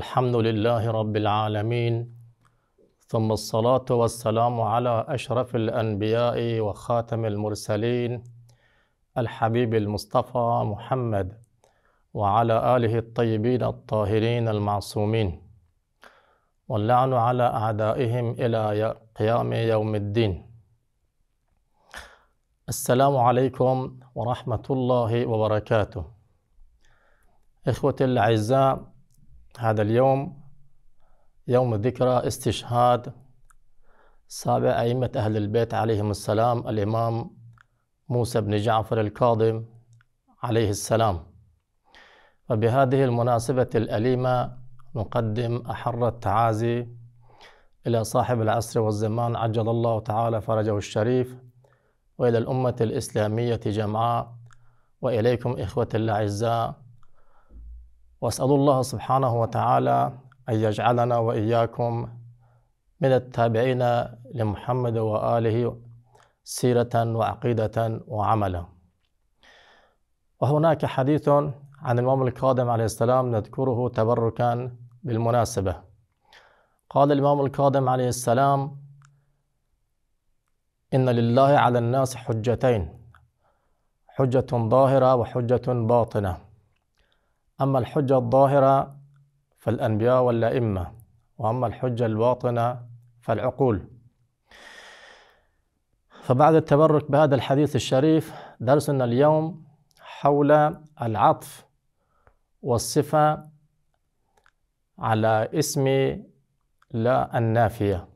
الحمد لله رب العالمين ثم الصلاة والسلام على أشرف الأنبياء وخاتم المرسلين الحبيب المصطفى محمد وعلى آله الطيبين الطاهرين المعصومين واللعن على أعدائهم إلى قيام يوم الدين السلام عليكم ورحمة الله وبركاته إخوة الأعزاء هذا اليوم يوم ذكرى استشهاد سابع أئمة أهل البيت عليهم السلام الإمام موسى بن جعفر الكاظم عليه السلام وبهذه المناسبة الأليمة نقدم أحر التعازي إلى صاحب العصر والزمان عجل الله تعالى فرجه الشريف وإلى الأمة الإسلامية جمعاء وإليكم إخوة الأعزاء واسال الله سبحانه وتعالى ان يجعلنا واياكم من التابعين لمحمد واله سيره وعقيده وعملا وهناك حديث عن الإمام القادم عليه السلام نذكره تبركا بالمناسبة قال الإمام القادم عليه السلام إن لله على الناس حجتين حجة ظاهرة وحجة باطنة أما الحجة الظاهرة فالأنبياء والأئمة وأما الحجة الباطنة فالعقول فبعد التبرك بهذا الحديث الشريف درسنا اليوم حول العطف والصفة على اسم لا النافية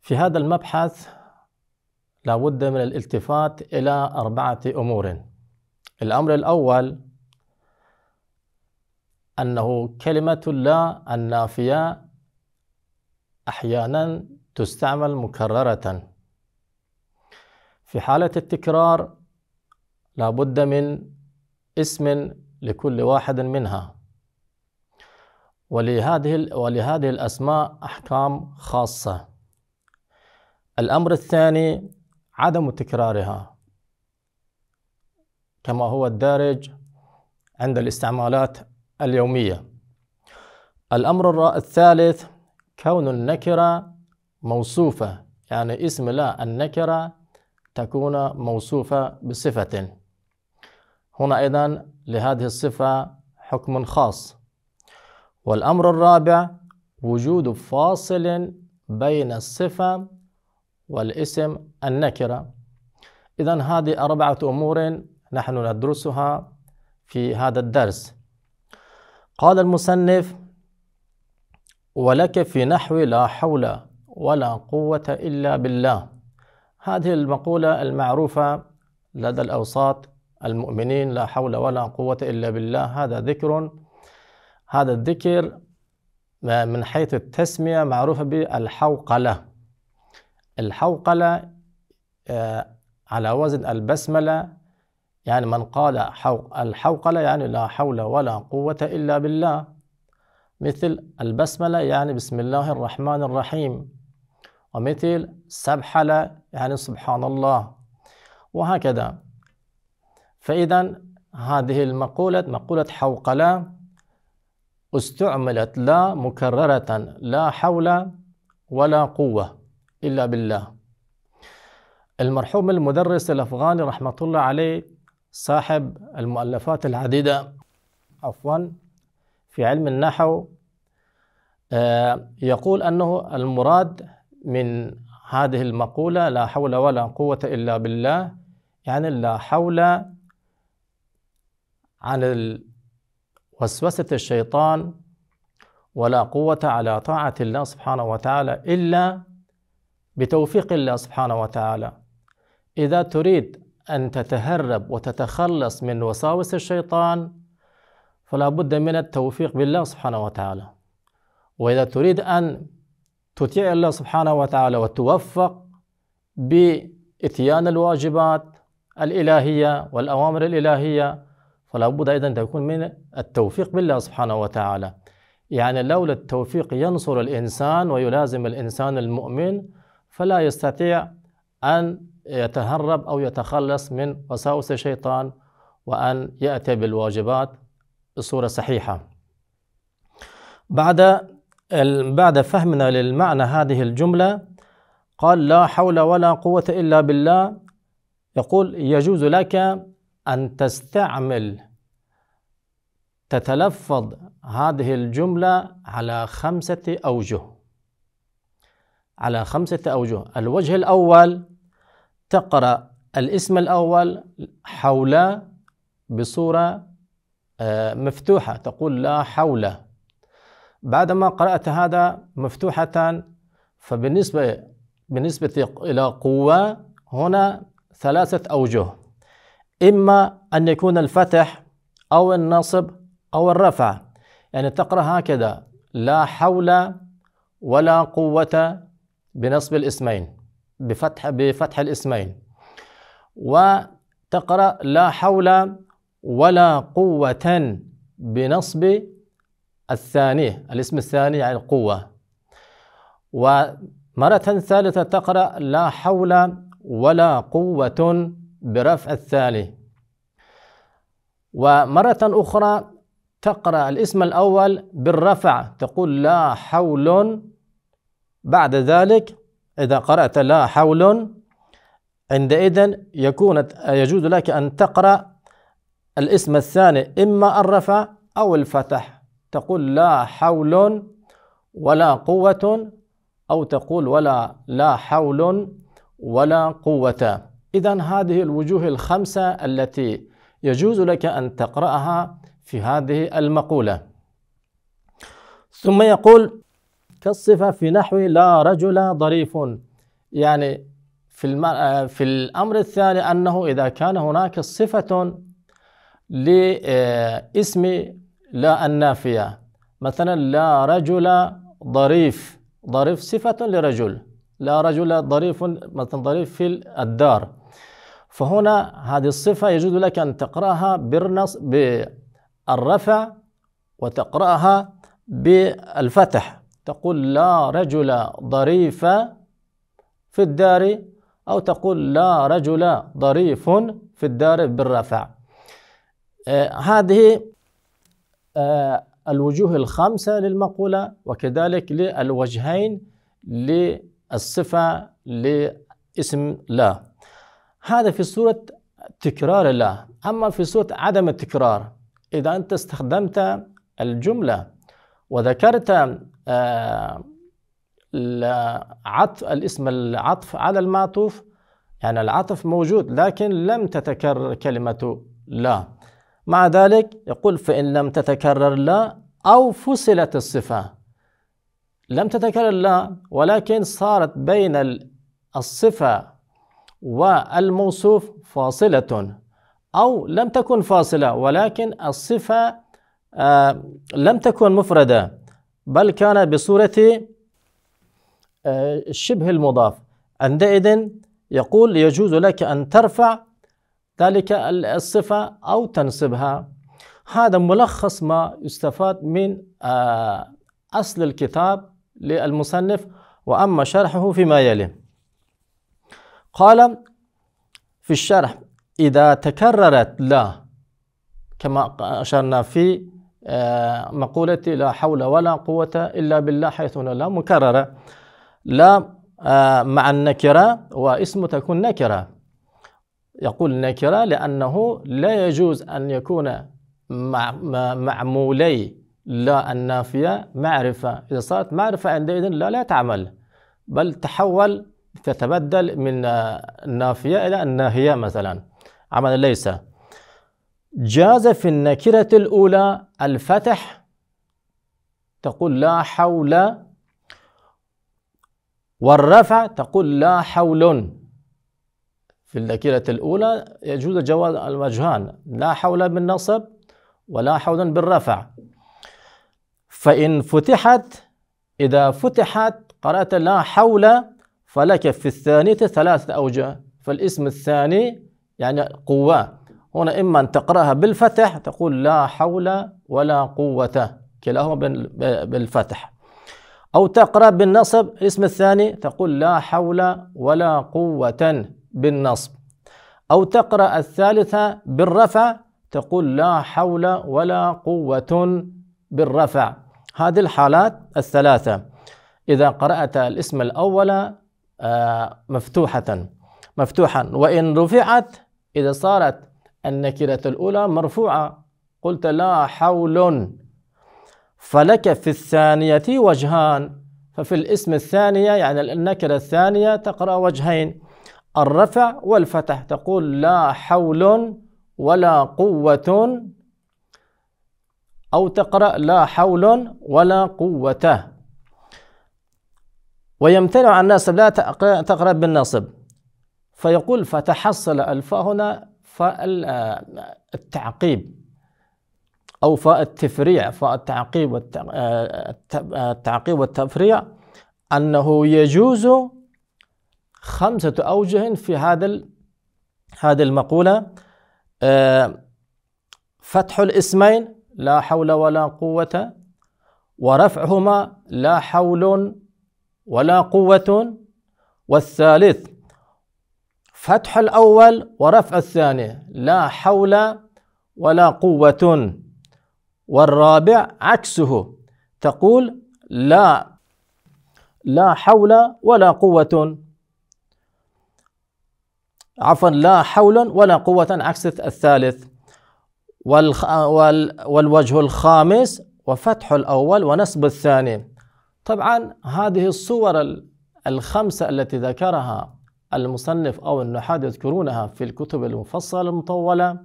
في هذا المبحث لابد من الالتفات إلى أربعة أمور الأمر الأول أنه كلمة لا النافية أحيانا تستعمل مكررة في حالة التكرار لابد من اسم لكل واحد منها ولهذه ولهذه الأسماء أحكام خاصة الأمر الثاني عدم تكرارها كما هو الدارج عند الاستعمالات اليومية الأمر الثالث كون النكرة موصوفة يعني اسم لا النكرة تكون موصوفة بصفة هنا أيضا لهذه الصفة حكم خاص والأمر الرابع وجود فاصل بين الصفة والاسم النكرة إذا هذه أربعة أمور نحن ندرسها في هذا الدرس قال المصنف ولك في نحو لا حول ولا قوة إلا بالله هذه المقولة المعروفة لدى الأوساط المؤمنين لا حول ولا قوة إلا بالله هذا ذكر هذا الذكر من حيث التسمية معروفة بالحوقلة الحوقلة آه، على وزن البسملة يعني من قال حوق الحوقلة يعني لا حول ولا قوة إلا بالله مثل البسملة يعني بسم الله الرحمن الرحيم ومثل سبحلة يعني سبحان الله وهكذا فإذا هذه المقولة مقولة حوقلة استعملت لا مكررة لا حول ولا قوة إلا بالله المرحوم المدرس الأفغاني رحمة الله عليه صاحب المؤلفات العديدة عفوا في علم النحو آه، يقول أنه المراد من هذه المقولة لا حول ولا قوة إلا بالله يعني لا حول عن وسوسة الشيطان ولا قوة على طاعة الله سبحانه وتعالى إلا بتوفيق الله سبحانه وتعالى إذا تريد أن تتهرب وتتخلص من وساوس الشيطان فلا بد من التوفيق بالله سبحانه وتعالى وإذا تريد أن تطيع الله سبحانه وتعالى وتوفق بإتيان الواجبات الإلهية والأوامر الإلهية فلا بد أيضا تكون من التوفيق بالله سبحانه وتعالى يعني لولا التوفيق ينصر الإنسان ويلازم الإنسان المؤمن فلا يستطيع أن يتهرب أو يتخلص من وساوس الشيطان وأن يأتي بالواجبات بصورة صحيحة بعد بعد فهمنا للمعنى هذه الجملة قال لا حول ولا قوة إلا بالله يقول يجوز لك أن تستعمل تتلفظ هذه الجملة على خمسة أوجه على خمسة أوجه الوجه الأول تقرأ الاسم الأول حول بصورة آه، مفتوحة تقول لا حول بعدما قرأت هذا مفتوحة فبالنسبة بالنسبة إلى قوة هنا ثلاثة أوجه إما أن يكون الفتح أو النصب أو الرفع يعني تقرأ هكذا لا حول ولا قوة بنصب الاسمين بفتح بفتح الاسمين وتقرأ لا حول ولا قوة بنصب الثاني الاسم الثاني يعني القوة ومرة ثالثة تقرأ لا حول ولا قوة برفع الثاني ومرة أخرى تقرأ الاسم الأول بالرفع تقول لا حول بعد ذلك إذا قرأت لا حول عندئذ يكون يجوز لك أن تقرأ الاسم الثاني إما الرفع أو الفتح تقول لا حول ولا قوة أو تقول ولا لا حول ولا قوة إذا هذه الوجوه الخمسة التي يجوز لك أن تقرأها في هذه المقولة ثم يقول كالصفة في نحو لا رجل ظريف يعني في, الم... آه، في الأمر الثاني أنه إذا كان هناك صفة لاسم لا النافية مثلا لا رجل ظريف ظريف صفة لرجل لا رجل ظريف مثلا ظريف في الدار فهنا هذه الصفة يجوز لك أن تقرأها بالنص بالرفع وتقرأها بالفتح تقول لا رجل ظريف في الدار أو تقول لا رجل ظريف في الدار بالرفع آه هذه آه الوجوه الخمسة للمقولة وكذلك للوجهين للصفة لاسم لا هذا في صورة تكرار لا أما في صورة عدم التكرار إذا أنت استخدمت الجملة وذكرت آه، عطف الاسم العطف على المعطوف يعني العطف موجود لكن لم تتكرر كلمة لا مع ذلك يقول فإن لم تتكرر لا أو فصلت الصفة لم تتكرر لا ولكن صارت بين الصفة والموصوف فاصلة أو لم تكن فاصلة ولكن الصفة آه، لم تكن مفردة بل كان بصورة آه، شبه المضاف عندئذ يقول يجوز لك أن ترفع ذلك الصفة أو تنصبها هذا ملخص ما يستفاد من آه، أصل الكتاب للمصنف وأما شرحه فيما يلي قال في الشرح إذا تكررت لا كما أشرنا في آه، مقولة لا حول ولا قوة إلا بالله حيث لا مكررة لا آه، مع النكرة واسم تكون نكرة يقول نكرة لأنه لا يجوز أن يكون مع معمولي لا النافية معرفة إذا صارت معرفة عندئذ لا لا تعمل بل تحول تتبدل من آه، النافية إلى الناهية مثلا عمل ليس جاز في النكرة الأولى الفتح تقول لا حول والرفع تقول لا حول في النكرة الأولى يجوز جواز الوجهان لا حول بالنصب ولا حول بالرفع فإن فتحت إذا فتحت قرأت لا حول فلك في الثانية ثلاثة أوجه فالاسم الثاني يعني قوة هنا إما أن تقرأها بالفتح تقول لا حول ولا قوة كلاهما بالفتح أو تقرأ بالنصب الاسم الثاني تقول لا حول ولا قوة بالنصب أو تقرأ الثالثة بالرفع تقول لا حول ولا قوة بالرفع هذه الحالات الثلاثة إذا قرأت الاسم الأول آه، مفتوحة مفتوحا وإن رفعت إذا صارت النكرة الأولى مرفوعة قلت لا حول فلك في الثانية وجهان ففي الاسم الثانية يعني النكرة الثانية تقرأ وجهين الرفع والفتح تقول لا حول ولا قوة أو تقرأ لا حول ولا قوة ويمتنع الناس لا تقرأ بالنصب فيقول فتحصل الفاء هنا فالتعقيب آه، أو فالتفريع فالتعقيب آه، آه، التعقيب والتفريع أنه يجوز خمسة أوجه في هذا هذه المقولة فتح الاسمين لا حول ولا قوة ورفعهما لا حول ولا قوة والثالث فتح الأول ورفع الثاني لا حول ولا قوة والرابع عكسه تقول لا لا حول ولا قوة عفوا لا حول ولا قوة عكس الثالث والوجه الخامس وفتح الأول ونصب الثاني طبعا هذه الصور الخمسة التي ذكرها المصنف أو النحاة يذكرونها في الكتب المفصلة المطولة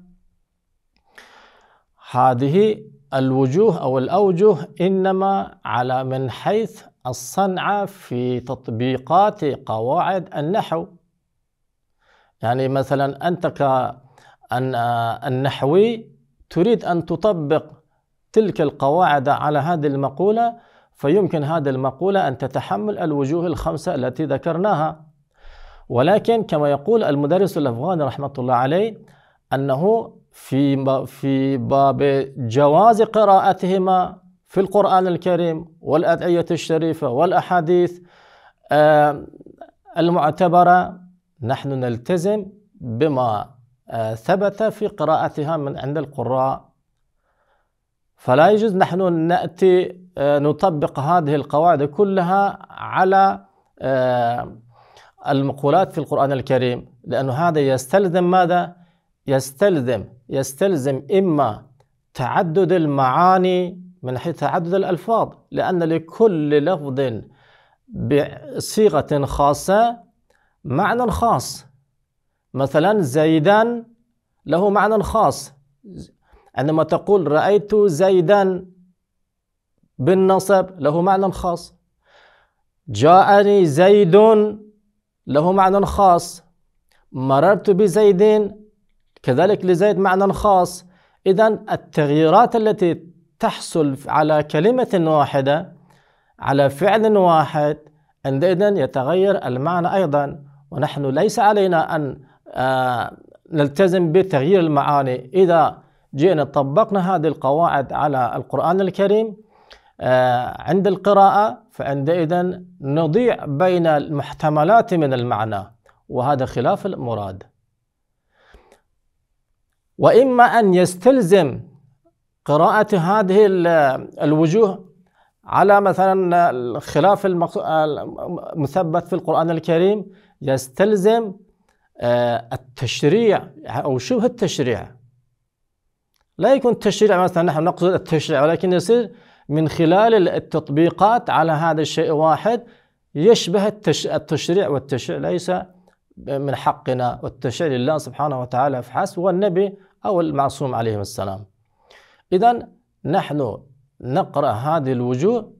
هذه الوجوه أو الأوجه إنما على من حيث الصنعة في تطبيقات قواعد النحو يعني مثلا أنت كالنحوي تريد أن تطبق تلك القواعد على هذه المقولة فيمكن هذه المقولة أن تتحمل الوجوه الخمسة التي ذكرناها ولكن كما يقول المدرس الأفغاني رحمة الله عليه أنه في في باب جواز قراءتهما في القرآن الكريم والأدعية الشريفة والأحاديث آه، المعتبرة نحن نلتزم بما آه، ثبت في قراءتها من عند القراء فلا يجوز نحن نأتي آه، نطبق هذه القواعد كلها على المقولات في القرآن الكريم لأن هذا يستلزم ماذا؟ يستلزم يستلزم إما تعدد المعاني من حيث تعدد الألفاظ لأن لكل لفظ بصيغة خاصة معنى خاص مثلا زيدان له معنى خاص عندما تقول رأيت زيدا بالنصب له معنى خاص جاءني زيد له معنى خاص مررت بزيد كذلك لزيد معنى خاص إذا التغييرات التي تحصل على كلمة واحدة على فعل واحد عندئذ يتغير المعنى أيضا ونحن ليس علينا أن آه، نلتزم بتغيير المعاني إذا جئنا طبقنا هذه القواعد على القرآن الكريم آه، عند القراءة فعندئذ نضيع بين المحتملات من المعنى وهذا خلاف المراد وإما أن يستلزم قراءة هذه الوجوه على مثلا الخلاف المثبت في القرآن الكريم يستلزم آه، التشريع أو شبه التشريع لا يكون التشريع مثلا نحن نقصد التشريع ولكن يصير من خلال التطبيقات على هذا الشيء واحد يشبه التشريع والتشريع ليس من حقنا والتشريع لله سبحانه وتعالى فحسب والنبي أو المعصوم عليهم السلام إذا نحن نقرأ هذه الوجوه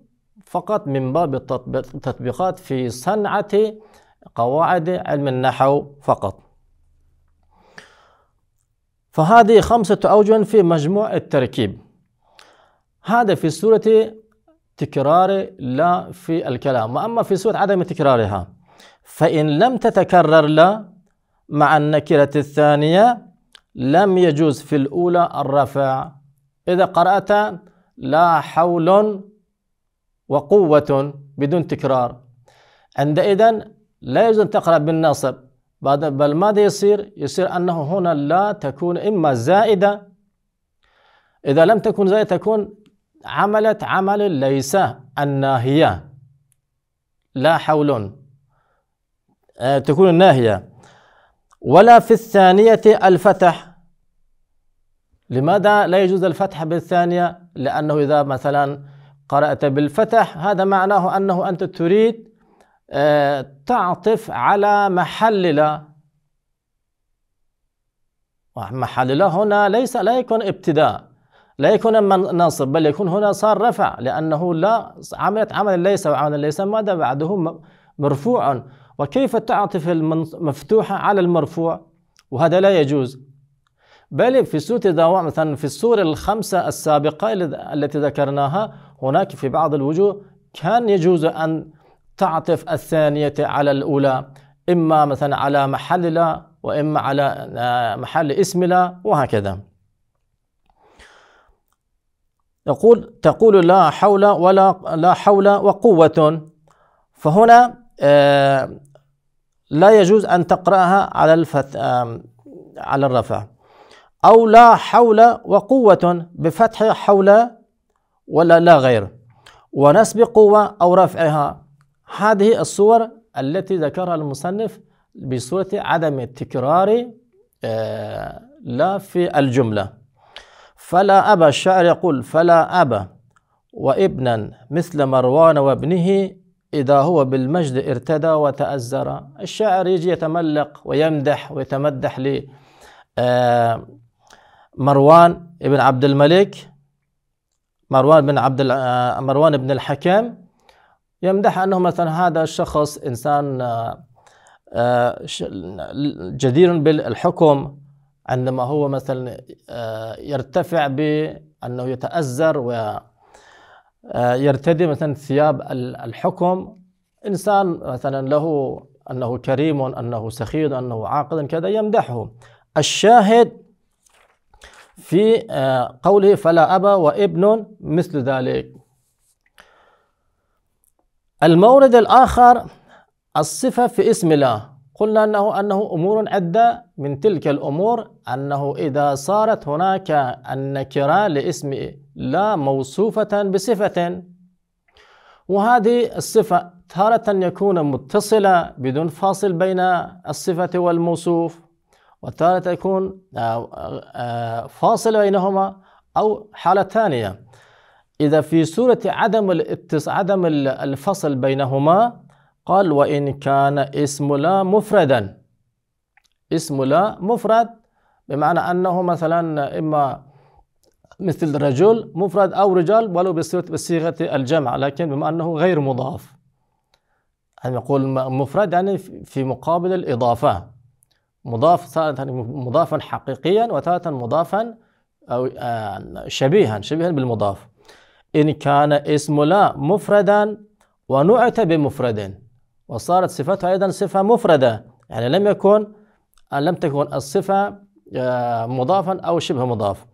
فقط من باب التطبيقات في صنعة قواعد علم النحو فقط فهذه خمسة أوجه في مجموع التركيب هذا في سورة تكرار لا في الكلام وأما في سورة عدم تكرارها فإن لم تتكرر لا مع النكرة الثانية لم يجوز في الأولى الرفع إذا قرأت لا حول وقوة بدون تكرار عندئذ لا يجوز أن تقرأ بالنصب بل ماذا يصير؟ يصير أنه هنا لا تكون إما زائدة إذا لم تكن زائدة تكون عملت عمل ليس الناهية لا حول آه، تكون الناهية ولا في الثانية الفتح لماذا لا يجوز الفتح بالثانية لأنه إذا مثلا قرأت بالفتح هذا معناه أنه أنت تريد آه، تعطف على محل لا محل لا هنا ليس لا يكون ابتداء لا يكون منصب بل يكون هنا صار رفع لأنه لا عملت عمل ليس وعمل ليس ماذا بعده مرفوع وكيف تعطف المفتوحة على المرفوع وهذا لا يجوز بل في سورة دواء مثلا في السور الخمسة السابقة التي ذكرناها هناك في بعض الوجوه كان يجوز أن تعطف الثانية على الأولى إما مثلا على محل لا وإما على آه، محل اسم لا وهكذا يقول تقول لا حول ولا لا حول وقوة فهنا آه، لا يجوز أن تقرأها على الفت على الرفع أو لا حول وقوة بفتح حول ولا لا غير ونسب قوة أو رفعها هذه الصور التي ذكرها المصنف بصورة عدم التكرار آه، لا في الجملة فلا أبا الشاعر يقول فلا أبا وابنا مثل مروان وابنه إذا هو بالمجد ارتدى وتأزر الشاعر يجي يتملق ويمدح ويتمدح ل آه، مروان بن عبد الملك مروان بن عبد آه، مروان بن الحكم يمدح أنه مثلا هذا الشخص إنسان آه، جدير بالحكم عندما هو مثلا آه، يرتفع بأنه يتأزر ويرتدي آه، مثلا ثياب الحكم إنسان مثلا له أنه كريم أنه سخيد أنه عاقل كذا يمدحه الشاهد في آه، قوله فلا أبا وابن مثل ذلك المورد الآخر الصفة في اسم الله قلنا أنه أنه أمور عدة من تلك الأمور أنه إذا صارت هناك النكرة لاسم لا موصوفة بصفة وهذه الصفة تارة يكون متصلة بدون فاصل بين الصفة والموصوف وتارة يكون آه، آه، فاصل بينهما أو حالة ثانية إذا في صورة عدم عدم الفصل بينهما قال وإن كان اسم لا مفردا اسم لا مفرد بمعنى أنه مثلا إما مثل رجل مفرد أو رجال ولو بصيغة الجمع لكن بما أنه غير مضاف أن يعني نقول مفرد يعني في مقابل الإضافة مضاف ثالثا يعني مضافا حقيقيا وثالثا مضافا أو آه، شبيها شبيها بالمضاف إن كان اسم لا مفردا ونعت بمفرد وصارت صفته أيضا صفة مفردة يعني لم يكن لم تكن الصفة آه، مضافا أو شبه مضاف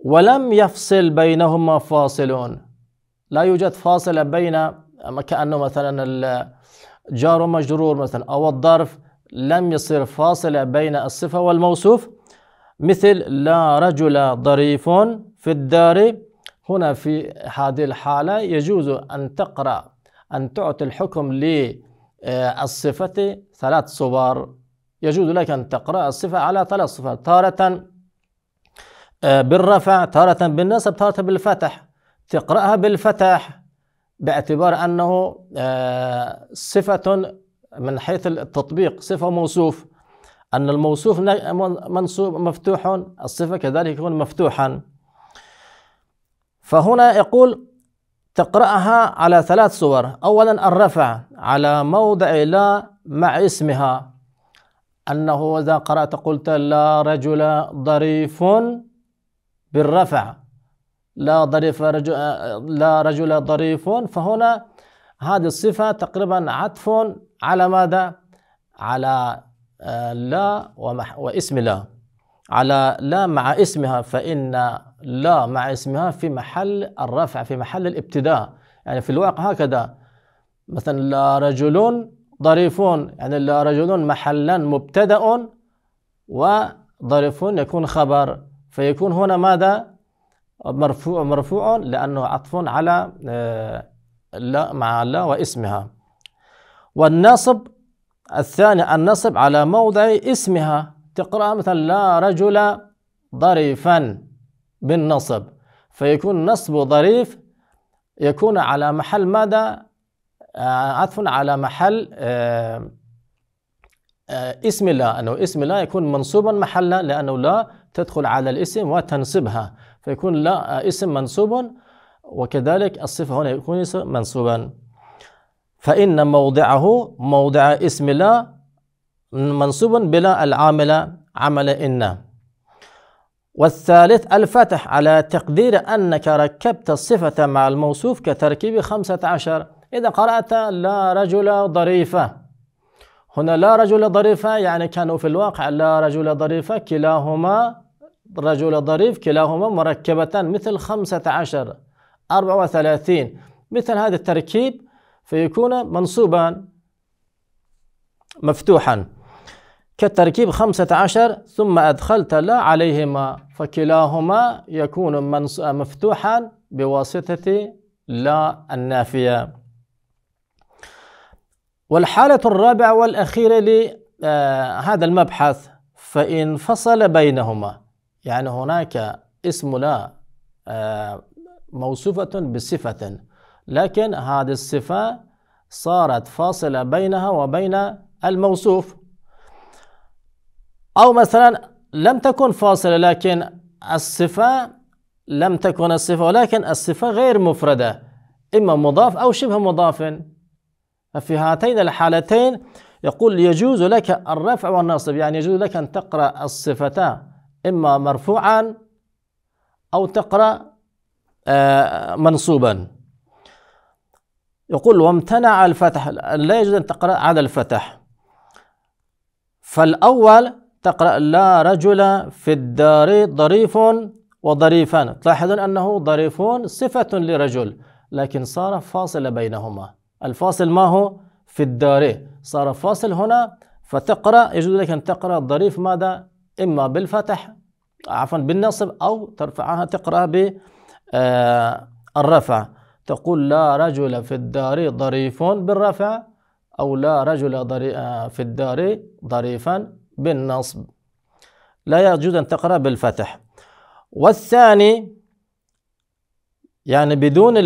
ولم يفصل بينهما فاصل لا يوجد فاصل بين كأنه مثلا جار مجرور مثلا أو الظرف لم يصير فاصل بين الصفة والموصوف مثل لا رجل ظريف في الدار هنا في هذه الحالة يجوز أن تقرأ أن تعطي الحكم للصفة ثلاث صور يجوز لك أن تقرأ الصفة على ثلاث صفات تارة آه، بالرفع تارة بالنسب تارة بالفتح تقرأها بالفتح باعتبار أنه آه، صفة من حيث التطبيق صفة موصوف أن الموصوف منصوب مفتوح الصفة كذلك يكون مفتوحا فهنا يقول تقرأها على ثلاث صور أولا الرفع على موضع لا مع اسمها أنه إذا قرأت قلت لا رجل ظريف بالرفع لا ظريف رجل لا رجل ظريف فهنا هذه الصفة تقريبا عطف على ماذا؟ على آه، لا واسم لا على لا مع اسمها فإن لا مع اسمها في محل الرفع في محل الابتداء يعني في الواقع هكذا مثلا لا رجل ظريفون يعني رجل محلا مبتدأ وظريف يكون خبر فيكون هنا ماذا مرفوع مرفوع لأنه عطف على آه، لا مع لا واسمها والنصب الثاني النصب على موضع اسمها تقرأ مثلا لا رجل ظريفا بالنصب فيكون نصب ظريف يكون على محل ماذا آه، عطف على محل آه، آه، اسم لا أنه اسم لا يكون منصوبا محلا لأنه لا تدخل على الاسم وتنصبها فيكون لا اسم منصوب وكذلك الصفة هنا يكون منصوبا فإن موضعه موضع اسم لا منصوب بلا العاملة عمل إن والثالث الفتح على تقدير أنك ركبت الصفة مع الموصوف كتركيب خمسة عشر إذا قرأت لا رجل ظريفة هنا لا رجل ظريفة يعني كانوا في الواقع لا رجل ظريفة كلاهما رجل ظريف كلاهما مركبتان مثل خمسة عشر أربعة وثلاثين مثل هذا التركيب فيكون منصوبا مفتوحا كالتركيب خمسة عشر ثم أدخلت لا عليهما فكلاهما يكون مفتوحا بواسطة لا النافية والحالة الرابعة والأخيرة لهذا آه، المبحث فإن فصل بينهما يعني هناك اسم لا آه، موصوفة بصفة لكن هذه الصفة صارت فاصلة بينها وبين الموصوف أو مثلا لم تكن فاصلة لكن الصفة لم تكن الصفة ولكن الصفة غير مفردة إما مضاف أو شبه مضاف ففي هاتين الحالتين يقول يجوز لك الرفع والنصب يعني يجوز لك أن تقرأ الصفة إما مرفوعا أو تقرأ آه، منصوبا يقول وامتنع الفتح لا يجوز أن تقرأ على الفتح فالأول تقرأ لا رجل في الدار ضريف وضريفان تلاحظون أنه ضريفون صفة لرجل لكن صار فاصل بينهما الفاصل ما هو في الدار صار فاصل هنا فتقرأ يجوز لك أن تقرأ الضريف ماذا إما بالفتح عفوا بالنصب أو ترفعها تقرأ بالرفع آه، تقول لا رجل في الدار ضريف بالرفع أو لا رجل آه، في الدار ضريفا بالنصب لا يجوز أن تقرأ بالفتح والثاني يعني بدون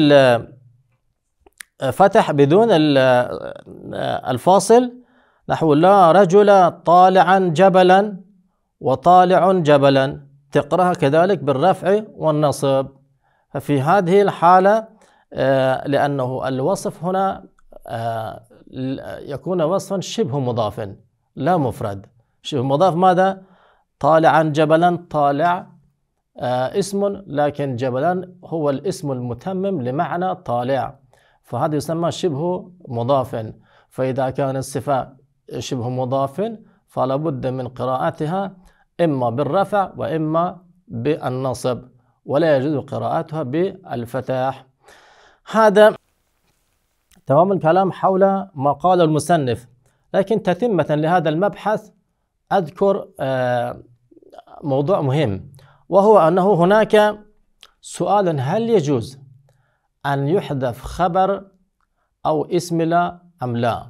فتح بدون الفاصل نحو لا رجل طالعا جبلا وطالع جبلا تقرأها كذلك بالرفع والنصب ففي هذه الحالة آه، لأنه الوصف هنا آه، يكون وصفا شبه مضافا لا مفرد شبه مضاف ماذا؟ طالعا جبلا طالع آه، اسم لكن جبلا هو الاسم المتمم لمعنى طالع فهذا يسمى شبه مضاف فإذا كان الصفة شبه مضاف فلا بد من قراءتها إما بالرفع وإما بالنصب ولا يجوز قراءتها بالفتح هذا تمام الكلام حول ما قال المصنف لكن تتمة لهذا المبحث أذكر آه، موضوع مهم وهو أنه هناك سؤال هل يجوز أن يحذف خبر أو اسم لا أم لا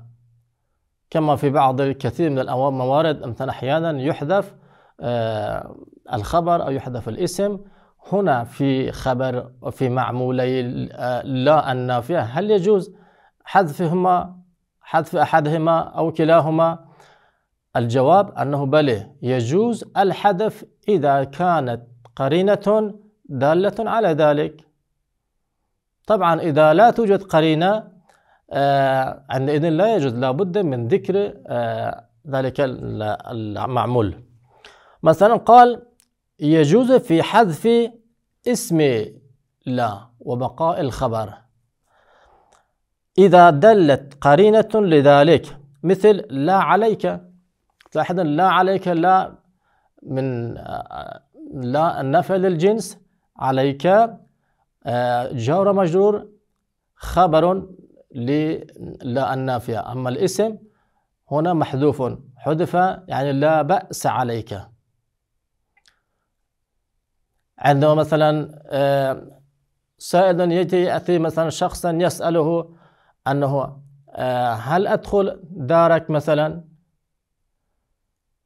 كما في بعض الكثير من الموارد مثلا أحيانا يحذف آه، الخبر أو يحذف الاسم هنا في خبر في معمولي آه، لا النافية هل يجوز حذفهما حذف أحدهما أو كلاهما الجواب أنه بلى يجوز الحذف إذا كانت قرينة دالة على ذلك طبعا إذا لا توجد قرينة آه، عندئذ لا يجوز لابد من ذكر آه، ذلك المعمول مثلا قال يجوز في حذف اسم لا وبقاء الخبر إذا دلت قرينة لذلك مثل لا عليك لاحظا لا عليك لا من آه، لا النفل الجنس عليك آه، جار مجرور خبر لا النافية أما الاسم هنا محذوف حذف يعني لا بأس عليك عندما مثلا آه، سائل يأتي يأتي مثلا شخصا يسأله أنه آه، هل أدخل دارك مثلا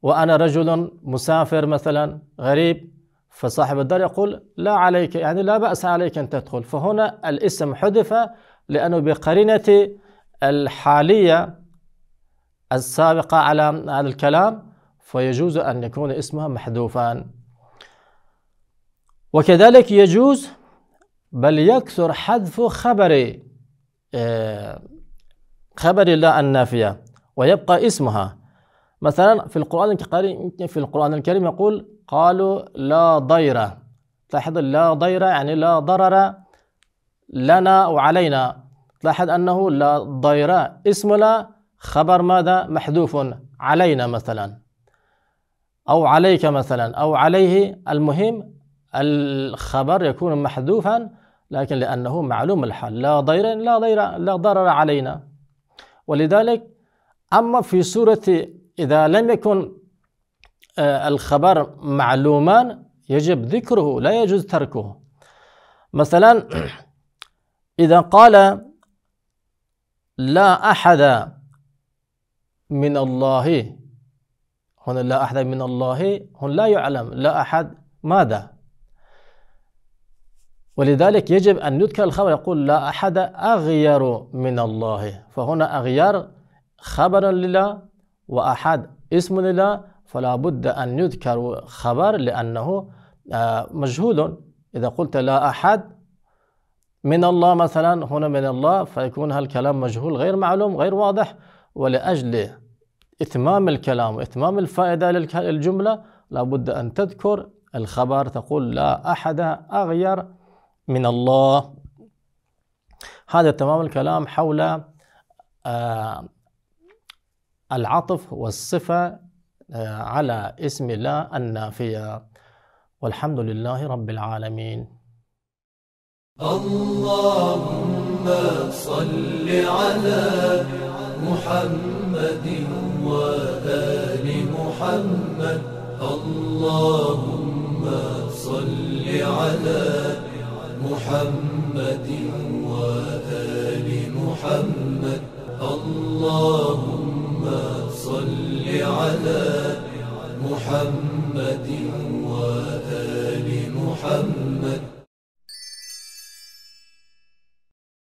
وأنا رجل مسافر مثلا غريب فصاحب الدار يقول لا عليك يعني لا بأس عليك أن تدخل فهنا الاسم حذف لأنه بقرينة الحالية السابقة على هذا الكلام فيجوز أن يكون اسمها محذوفا وكذلك يجوز بل يكثر حذف خبر آه، خبر لا النافية ويبقى اسمها مثلا في القرآن الكريم في القرآن الكريم يقول قالوا لا ضير تلاحظ لا ضير يعني لا ضرر لنا وعلينا تلاحظ أنه لا ضير اسم لا خبر ماذا محذوف علينا مثلا أو عليك مثلا أو عليه المهم الخبر يكون محذوفا لكن لأنه معلوم الحال لا ضير لا ضير لا ضرر علينا ولذلك أما في سورة إذا لم يكن آه، الخبر معلوما يجب ذكره لا يجوز تركه مثلا إذا قال لا أحد من الله هنا لا أحد من الله هنا لا يعلم لا أحد ماذا ولذلك يجب أن يذكر الخبر يقول لا أحد أغير من الله فهنا أغير خبر لله وأحد اسم لله فلا بد أن يذكر خبر لأنه آه، مجهول إذا قلت لا أحد من الله مثلا هنا من الله فيكون هالكلام مجهول غير معلوم غير واضح ولأجل إتمام الكلام وإتمام الفائدة للجملة لابد أن تذكر الخبر تقول لا أحد أغير من الله هذا تمام الكلام حول آه، العطف والصفة آه، على اسم الله النافية والحمد لله رب العالمين اللهم صل على محمد وآل محمد اللهم صل على محمد وآل محمد اللهم على محمد وآل محمد